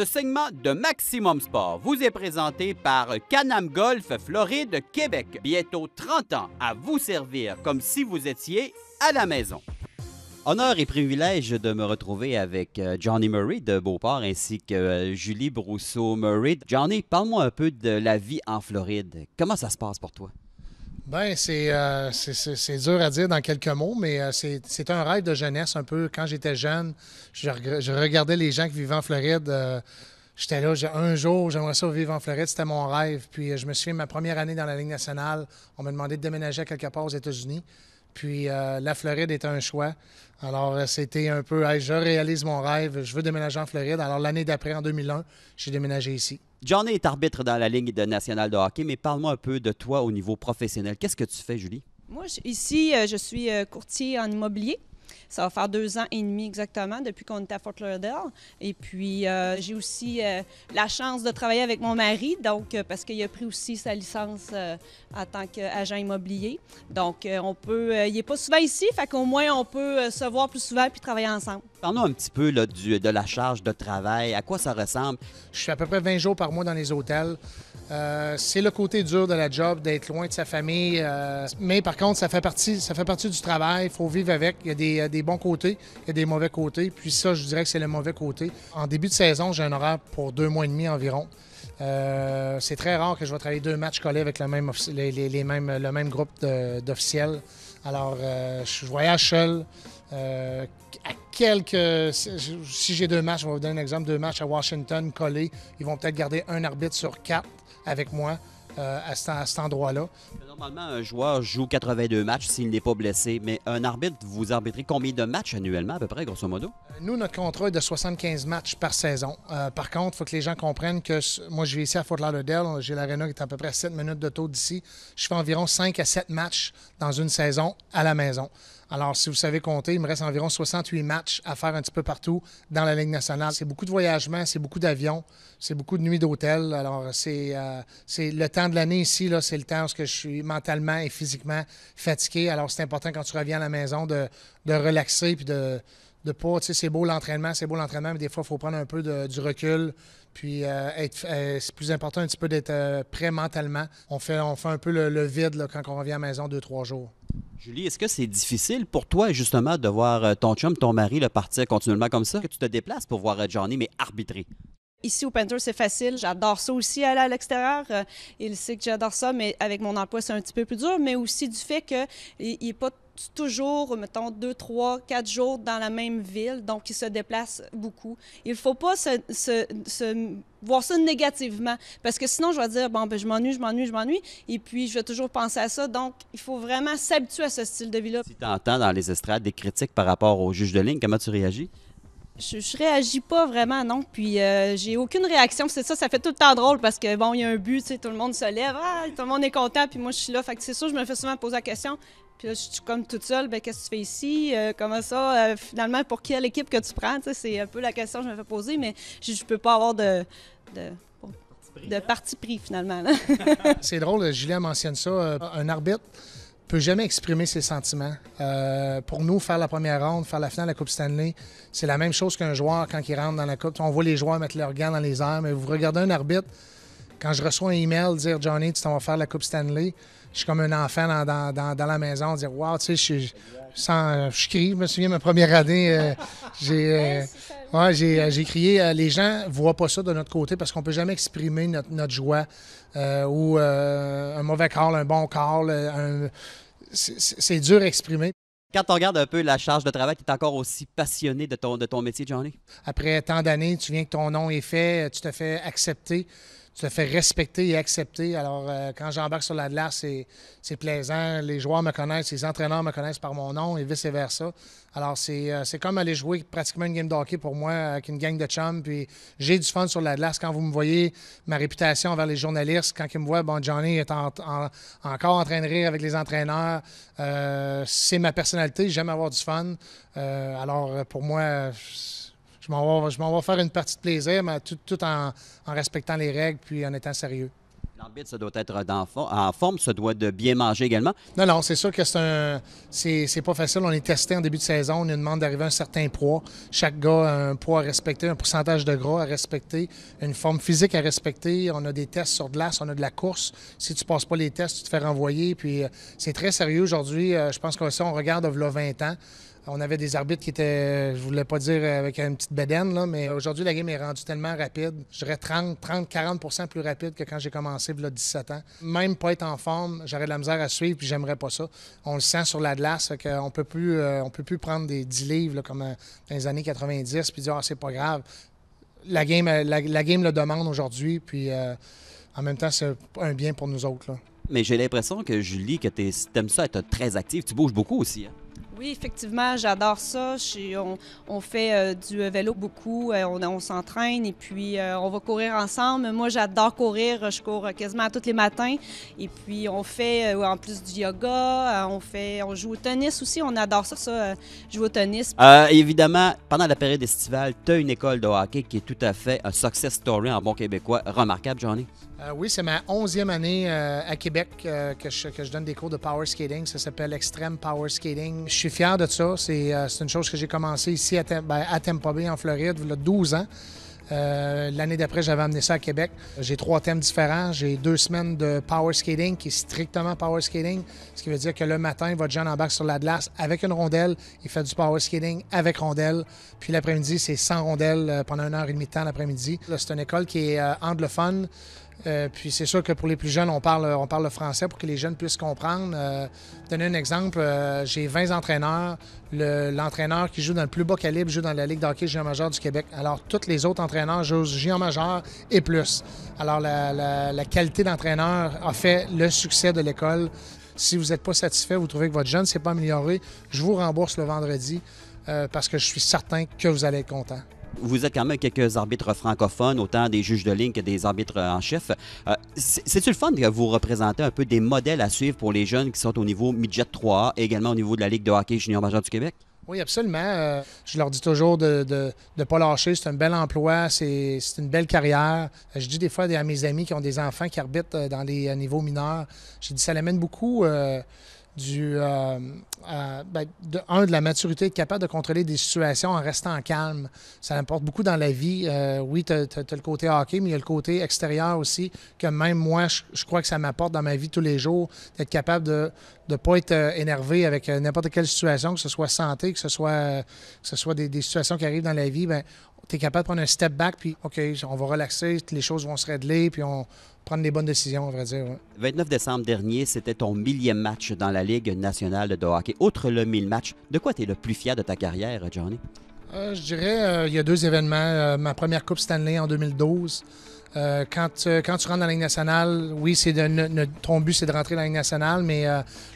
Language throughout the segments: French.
Ce segment de Maximum Sport vous est présenté par Canam Golf Floride Québec. Bientôt 30 ans à vous servir comme si vous étiez à la maison. Honneur et privilège de me retrouver avec euh, Johnny Murray de Beauport ainsi que euh, Julie Brousseau-Murray. Johnny, parle-moi un peu de la vie en Floride. Comment ça se passe pour toi? Ben, euh, c'est, dur à dire dans quelques mots, mais euh, c'est, un rêve de jeunesse un peu. Quand j'étais jeune, je, regardais les gens qui vivaient en Floride. Euh, j'étais là, un jour, j'aimerais ça vivre en Floride, c'était mon rêve. Puis je me souviens, ma première année dans la Ligue nationale, on m'a demandé de déménager quelque part aux États-Unis. Puis euh, la Floride est un choix. Alors, euh, c'était un peu, je réalise mon rêve, je veux déménager en Floride. Alors, l'année d'après, en 2001, j'ai déménagé ici. Johnny est arbitre dans la Ligue nationale de hockey, mais parle-moi un peu de toi au niveau professionnel. Qu'est-ce que tu fais, Julie? Moi, ici, je suis euh, courtier en immobilier. Ça va faire deux ans et demi exactement depuis qu'on est à Fort Lauderdale. Et puis, euh, j'ai aussi euh, la chance de travailler avec mon mari, donc euh, parce qu'il a pris aussi sa licence en tant qu'agent immobilier. Donc, on peut, il n'est pas souvent ici, fait qu'au moins, on peut se voir plus souvent puis travailler ensemble. Parlons un petit peu là, du, de la charge de travail. À quoi ça ressemble? Je suis à peu près 20 jours par mois dans les hôtels. Euh, c'est le côté dur de la job, d'être loin de sa famille. Euh, mais par contre, ça fait partie, ça fait partie du travail. Il faut vivre avec. Il y a euh, des, bons côtés, il y a des mauvais côtés. Puis ça, je dirais que c'est le mauvais côté. En début de saison, j'ai un horaire pour deux mois et demi environ. c'est très rare que je vais travailler deux matchs collés avec même, mêmes, le même groupe d'officiels. Alors, je voyage seul. Euh, quelques. Si j'ai deux matchs, je vais vous donner un exemple, deux matchs à Washington collés, ils vont peut-être garder un arbitre sur quatre avec moi. Euh, à, cet, endroit-là. Normalement, un joueur joue 82 matchs s'il n'est pas blessé, mais un arbitre, vous arbitrez combien de matchs annuellement, à peu près, grosso modo? Euh, nous, notre contrat est de 75 matchs par saison. par contre, il faut que les gens comprennent que moi, je vis ici à Fort Lauderdale, j'ai l'aréna qui est à peu près à 7 minutes de taux d'ici. Je fais environ 5 à 7 matchs dans une saison à la maison. Alors, si vous savez compter, il me reste environ 68 matchs à faire un petit peu partout dans la Ligue nationale. C'est beaucoup de voyagements, c'est beaucoup d'avions, c'est beaucoup de nuits d'hôtel. Alors, c'est euh, le temps de l'année ici, là, c'est le temps où je suis mentalement et physiquement fatigué. Alors, c'est important quand tu reviens à la maison de, de relaxer puis de de pas, tu sais, c'est beau l'entraînement, c'est beau l'entraînement, mais des fois, il faut prendre un peu du recul. Puis, euh, être, euh, c'est plus important un petit peu d'être prêt mentalement. On fait, on fait un peu le, vide quand on revient à la maison deux, trois jours. Julie, est-ce que c'est difficile pour toi, justement, de voir euh, ton chum, ton mari, le partir continuellement comme ça, que tu te déplaces pour voir euh, Johnny, mais arbitrer? Ici, au Painter, c'est facile. J'adore ça aussi, aller à l'extérieur. Euh, il sait que j'adore ça, mais avec mon emploi, c'est un petit peu plus dur. Mais aussi du fait qu'il n'est pas toujours, mettons, deux, trois, quatre jours dans la même ville, donc il se déplace beaucoup. Il ne faut pas se, voir ça négativement, parce que sinon, je vais dire, bon, ben, je m'ennuie, je m'ennuie, je m'ennuie, et puis je vais toujours penser à ça. Donc, il faut vraiment s'habituer à ce style de vie-là. Si tu entends dans les estrades des critiques par rapport au juge de ligne, comment tu réagis? Je, je, réagis pas vraiment, non. Puis euh, j'ai aucune réaction. C'est ça, ça fait tout le temps drôle parce que bon, il y a un but, tout le monde se lève, ah, tout le monde est content, puis moi je suis là. Fait que c'est ça, je me fais souvent poser la question. Puis je suis comme toute seule, ben qu'est-ce que tu fais ici? Euh, comment ça? Euh, finalement, pour quelle équipe que tu prends? C'est un peu la question que je me fais poser, mais je, ne peux pas avoir de, de de hein? parti pris, finalement. c'est drôle, Julien mentionne ça. Un arbitre, peut jamais exprimer ses sentiments. Euh, pour nous, faire la première ronde, faire la finale de la Coupe Stanley, c'est la même chose qu'un joueur quand il rentre dans la Coupe. On voit les joueurs mettre leurs gants dans les airs, mais vous regardez un arbitre, quand je reçois un email dire Johnny, tu t'en vas faire la Coupe Stanley, je suis comme un enfant dans, la maison, dire Waouh, tu sais, je, je crie. Je me souviens, ma première année, euh, j'ai euh, euh, j'ai crié Les gens ne voient pas ça de notre côté parce qu'on ne peut jamais exprimer notre, joie ou un mauvais call, un bon call. C'est dur à exprimer. Quand on regarde un peu la charge de travail, tu es encore aussi passionné de ton, de ton métier, Johnny? Après tant d'années, tu viens que ton nom est fait, tu te fais accepter se fait respecter et accepter. Alors, euh, quand j'embarque sur la glace, c'est plaisant. Les joueurs me connaissent, les entraîneurs me connaissent par mon nom et vice-versa. Alors, c'est euh, comme aller jouer pratiquement une game hockey pour moi avec une gang de chums. Puis, j'ai du fun sur la glace. Quand vous me voyez, ma réputation envers les journalistes, quand ils me voient, bon, Johnny est encore en train de rire avec les entraîneurs. Euh, c'est ma personnalité. J'aime avoir du fun. alors, pour moi, je m'en vais, faire une partie de plaisir, mais tout, en, respectant les règles puis en étant sérieux. L'arbitre, ça doit être en forme, ça doit de bien manger également. Non, non, c'est sûr que c'est un, pas facile. On est testé en début de saison, on nous demande d'arriver à un certain poids. Chaque gars a un poids à respecter, un pourcentage de gras à respecter, une forme physique à respecter. On a des tests sur glace, on a de la course. Si tu passes pas les tests, tu te fais renvoyer. Puis euh, c'est très sérieux aujourd'hui. Euh, je pense que ça, on regarde, au 20 ans. On avait des arbitres qui étaient, je voulais pas dire euh, avec une petite bédaine, là, mais aujourd'hui, la game est rendue tellement rapide. j'aurais 30, 30, 40 plus rapide que quand j'ai commencé, il y a 17 ans. Même pas être en forme, j'aurais de la misère à suivre, puis j'aimerais pas ça. On le sent sur la glace, qu'on peut plus, euh, on peut plus prendre des 10 livres comme euh, dans les années 90, puis dire, ah, c'est pas grave. La game, la, game le demande aujourd'hui, puis en même temps, c'est un bien pour nous autres. Mais j'ai l'impression que Julie, que tu aimes ça être très active. Tu bouges beaucoup aussi. Hein? Oui, effectivement, j'adore ça. on, fait euh, du euh, vélo beaucoup, euh, on, s'entraîne et puis on va courir ensemble. Moi, j'adore courir. Je cours quasiment tous les matins. Et puis on fait, en plus du yoga, on fait, on joue au tennis aussi. On adore ça, ça jouer au tennis. évidemment, pendant la période estivale, tu as une école de hockey qui est tout à fait un success story en bon québécois. Remarquable, Johnny. oui, c'est ma onzième année à Québec que je, donne des cours de power skating. Ça s'appelle Extreme Power Skating. Je suis suis fier de ça. Euh, c'est une chose que j'ai commencé ici à, ben, Bay, en Floride, il y a 12 ans. Euh, l'année d'après, j'avais amené ça à Québec. J'ai trois thèmes différents. J'ai deux semaines de power skating, qui est strictement power skating, ce qui veut dire que le matin, votre jeune embarque sur la glace avec une rondelle. Il fait du power skating avec rondelle. Puis l'après-midi, c'est sans rondelle euh, pendant une heure et demie de temps l'après-midi. C'est une école qui est anglophone. Euh, puis c'est sûr que pour les plus jeunes, on parle, on parle le français pour que les jeunes puissent comprendre. Euh, donner un exemple, euh, j'ai 20 entraîneurs. L'entraîneur qui joue dans le plus bas calibre joue dans la Ligue d'hockey géant majeur du Québec. Alors, tous les autres entraîneurs jouent géant majeur et plus. Alors, la, la qualité d'entraîneur a fait le succès de l'école. Si vous n'êtes pas satisfait, vous trouvez que votre jeune ne s'est pas amélioré, je vous rembourse le vendredi euh, parce que je suis certain que vous allez être content. Vous êtes quand même quelques arbitres francophones, autant des juges de ligne que des arbitres en chef. Euh, c'est-tu le fun de vous représenter un peu des modèles à suivre pour les jeunes qui sont au niveau midget 3 et également au niveau de la Ligue de hockey junior majeur du Québec? Oui, absolument. Euh, je leur dis toujours de ne pas lâcher. C'est un bel emploi, c'est une belle carrière. Euh, je dis des fois à mes amis qui ont des enfants qui arbitrent dans les niveaux mineurs, je dis ça l'amène beaucoup du, euh, euh, ben, de, un, de la maturité, être capable de contrôler des situations en restant calme. Ça importe beaucoup dans la vie. Euh, oui, tu as, le côté hockey, mais il y a le côté extérieur aussi, que même moi, je, crois que ça m'apporte dans ma vie tous les jours, d'être capable de ne pas être énervé avec n'importe quelle situation, que ce soit santé, que ce soit, que ce soit des, des situations qui arrivent dans la vie. Ben, tu es capable de prendre un step back, puis OK, on va relaxer, les choses vont se régler, puis on prendre des bonnes décisions, à vrai dire. 29 décembre dernier, c'était ton millième match dans la Ligue nationale de hockey. Outre le mille match, de quoi tu es le plus fier de ta carrière, Johnny? Euh, je dirais, euh, il y a deux événements. Euh, ma première Coupe Stanley en 2012. quand, quand tu rentres dans la Ligue nationale, oui, c'est ton but, c'est de rentrer dans la Ligue nationale, mais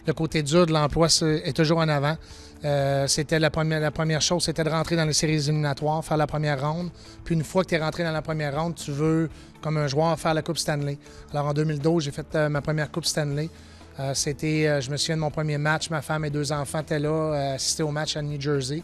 le côté dur de l'emploi est toujours en avant. Euh, c'était la première, chose, c'était de rentrer dans les séries éliminatoires, faire la première ronde. Puis une fois que tu es rentré dans la première ronde, tu veux, comme un joueur, faire la Coupe Stanley. Alors en 2012, j'ai fait euh, ma première Coupe Stanley. Euh, c'était, je me souviens de mon premier match, ma femme et deux enfants étaient là, assistés au match à New Jersey.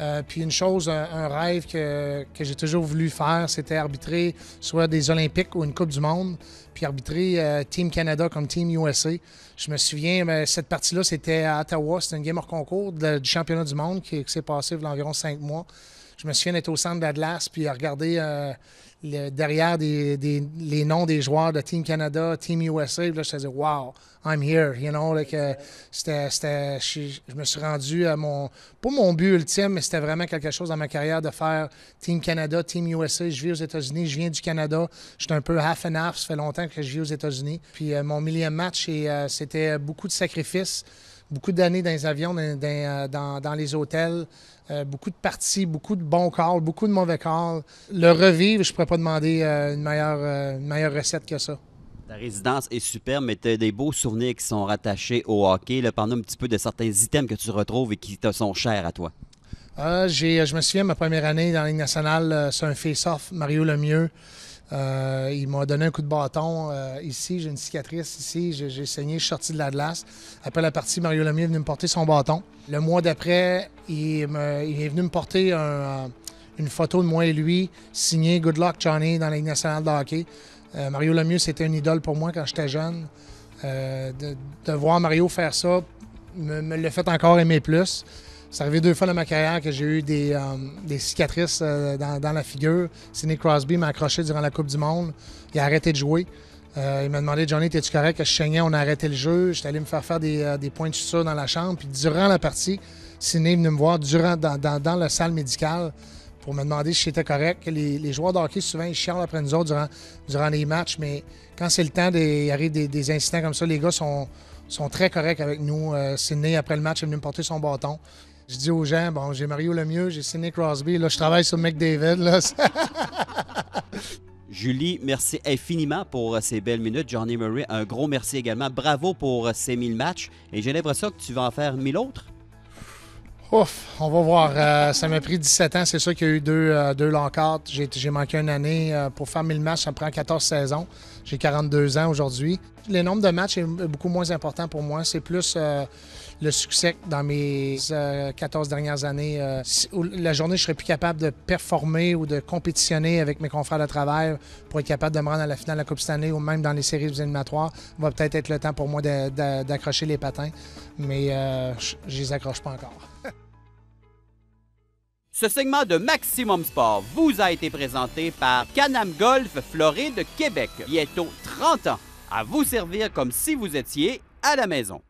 Euh, puis une chose, un, rêve que, j'ai toujours voulu faire, c'était arbitrer soit des Olympiques ou une Coupe du Monde, puis arbitrer euh, Team Canada comme Team USA. Je me souviens, cette partie-là, c'était à Ottawa, c'était une game hors concours du championnat du monde qui, s'est passé il y a environ cinq mois. Je me souviens d'être au centre de la puis regarder euh, derrière des, les noms des joueurs de Team Canada, Team USA, là, je suis wow, I'm here, you know, euh, c'était, je, me suis rendu à mon, pas mon but ultime, mais c'était vraiment quelque chose dans ma carrière de faire Team Canada, Team USA, je vis aux États-Unis, je viens du Canada, je suis un peu half and half, ça fait longtemps que je vis aux États-Unis. Puis euh, mon millième match, et, euh, c'était beaucoup de sacrifices, beaucoup d'années dans les avions, dans les hôtels, euh, beaucoup de parties, beaucoup de bons corps, beaucoup de mauvais calls. Le revivre, je ne pourrais pas demander euh, euh, une, meilleure, recette que ça. Ta résidence est superbe, mais tu as des beaux souvenirs qui sont rattachés au hockey. Parle-nous un petit peu de certains items que tu retrouves et qui te sont chers à toi. je me souviens, ma première année dans la Ligue nationale, c'est un face-off, Mario Lemieux. Euh, il m'a donné un coup de bâton euh, ici, j'ai une cicatrice ici, j'ai saigné, je suis sorti de la glace. Après la partie, Mario Lemieux est venu me porter son bâton. Le mois d'après, il, est venu me porter euh, une photo de moi et lui, signée Good Luck Johnny dans la nationale de hockey. Mario Lemieux, c'était une idole pour moi quand j'étais jeune. De, voir Mario faire ça me, me fait encore aimer plus. C'est arrivé deux fois dans ma carrière que j'ai eu des, euh, cicatrices euh, dans, la figure. Sidney Crosby m'a accroché durant la Coupe du Monde. Il a arrêté de jouer. Euh, il m'a demandé, Johnny, t'es-tu correct que je saignais? On a arrêté le jeu. J'étais allé me faire faire des, points de suture dans la chambre. Puis durant la partie, Sidney est venu me voir durant, dans, la salle médicale pour me demander si j'étais correct. Les, joueurs d'hockey, souvent, ils chialent après nous autres durant, les matchs. Mais quand c'est le temps, des, il arrive des, incidents comme ça. Les gars sont, très corrects avec nous. Sidney, après le match, est venu me porter son bâton je dis aux gens, bon, j'ai Mario Lemieux, j'ai Sidney Crosby, là, je travaille sur McDavid. Là. Julie, merci infiniment pour euh, ces belles minutes. Johnny Murray, un gros merci également. Bravo pour euh, ces 1000 matchs. Et j'ai l'impression que tu vas en faire 1000 autres. Ouf, on va voir. Euh, ça m'a pris 17 ans. C'est sûr qu'il y a eu deux, euh, J'ai manqué une année. pour faire 1000 matchs, ça me prend 14 saisons. J'ai 42 ans aujourd'hui. Le nombre de matchs est beaucoup moins important pour moi. C'est plus euh, le succès dans mes 14 euh, dernières années. Euh, la journée, je serais plus capable de performer ou de compétitionner avec mes confrères de travail pour être capable de me rendre à la finale de la Coupe année ou même dans les séries éliminatoires. Va peut-être être le temps pour moi d'accrocher les patins, mais je les accroche pas encore. Ce segment de Maximum Sport vous a été présenté par Canam Golf Floride Québec, est bientôt 30 ans à vous servir comme si vous étiez à la maison.